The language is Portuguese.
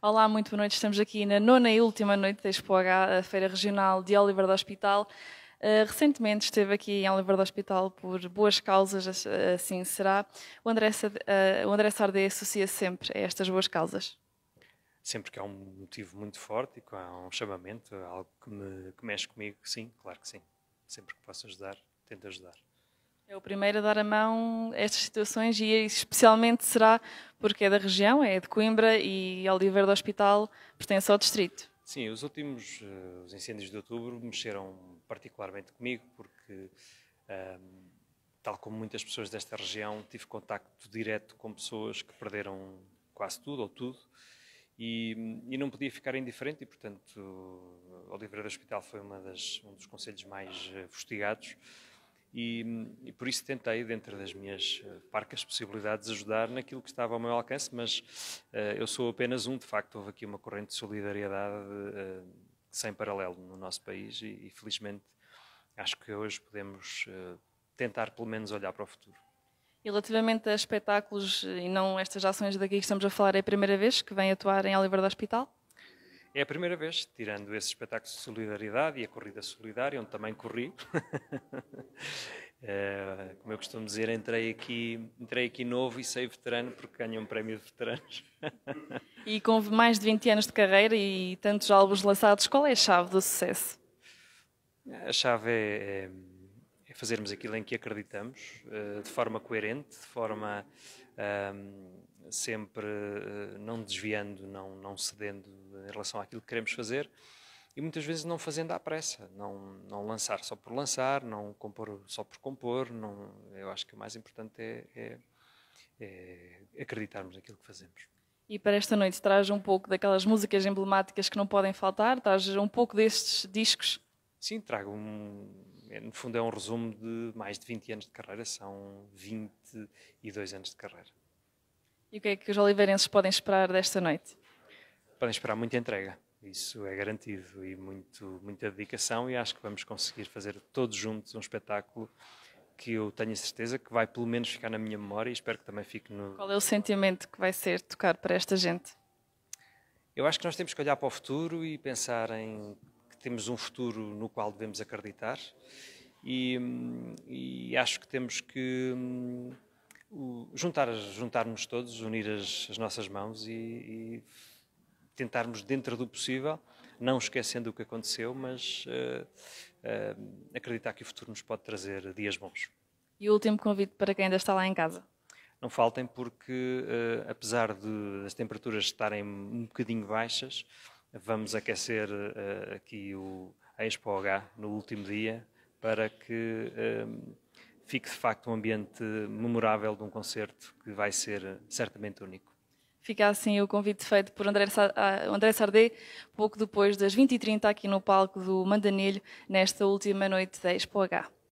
Olá, muito boa noite. Estamos aqui na nona e última noite da Expo H, a Feira Regional de Oliver do Hospital. Uh, recentemente esteve aqui em Oliver do Hospital por boas causas, assim será. O André, uh, o André Sardé associa-se sempre a estas boas causas. Sempre que há um motivo muito forte e que há um chamamento, é algo que, me, que mexe comigo, sim, claro que sim. Sempre que posso ajudar, tento ajudar. É o primeiro a dar a mão a estas situações e especialmente será porque é da região, é de Coimbra e Oliveira do Hospital pertence ao distrito. Sim, os últimos eh, os incêndios de outubro mexeram particularmente comigo porque, ehm, tal como muitas pessoas desta região, tive contacto direto com pessoas que perderam quase tudo ou tudo e, e não podia ficar indiferente e, portanto, Oliveira do Hospital foi uma das, um dos conselhos mais eh, fustigados e, e, por isso tentei, dentro das minhas eh, parcas possibilidades, ajudar naquilo que estava ao meu alcance, mas uh, eu sou apenas um, de facto, houve aqui uma corrente de solidariedade uh, sem paralelo no nosso país e, e, felizmente acho que hoje podemos uh, tentar pelo menos olhar para o futuro. E relativamente a espetáculos e não estas ações daqui que estamos a falar, é a primeira vez que vem atuar em Oliver do Hospital? É a primeira vez, tirando esse espetáculo de solidariedade e a corrida solidária, onde também corri. Eh, como eu costumo dizer, entrei aqui, entrei aqui novo e saí veterano porque ganhei um prémio de veteranos. e com mais de 20 anos de carreira e tantos álbuns lançados, qual é a chave do sucesso? A chave é, é fazermos aquilo em que acreditamos eh, de forma coerente, de forma ehm, sempre eh, não desviando, não, não cedendo em relação àquilo que queremos fazer e muitas vezes não fazendo à pressa, não, não lançar só por lançar, não compor só por compor. Não, eu acho que o mais importante é, é, é acreditarmos naquilo que fazemos. E para esta noite traz um pouco daquelas músicas emblemáticas que não podem faltar, traz um pouco destes discos? Sim, trago um, no fundo, é um resumo de mais de 20 anos de carreira, são 22 anos de carreira. E o que é que os oliveirenses podem esperar desta noite? Podem esperar muita entrega, isso é garantido, e muito, muita dedicação, e acho que vamos conseguir fazer todos juntos um espetáculo que eu tenho a certeza que vai pelo menos ficar na minha memória e espero que também fique no. Qual é o sentimento que vai ser tocar para esta gente? Eu acho que nós temos que olhar para o futuro e pensar em que temos um futuro no qual devemos acreditar e, e acho que temos que hum, juntar, juntarmos todos, unir as, as nossas mãos e, e, tentarmos, dentro do possível, não esquecendo o que aconteceu, mas uh, uh, acreditar que o futuro nos pode trazer dias bons. E o último convite para quem ainda está lá em casa? Não faltem, porque uh, apesar de as temperaturas estarem um bocadinho baixas, vamos aquecer aqui o, a Expo H no último dia para que um, fique de facto um ambiente memorável de um concerto que vai ser certamente único. Fica assim o convite feito por André ah, Sardé, pouco depois das 20h30, aqui no palco do Mandanilho, nesta última noite da Expo H.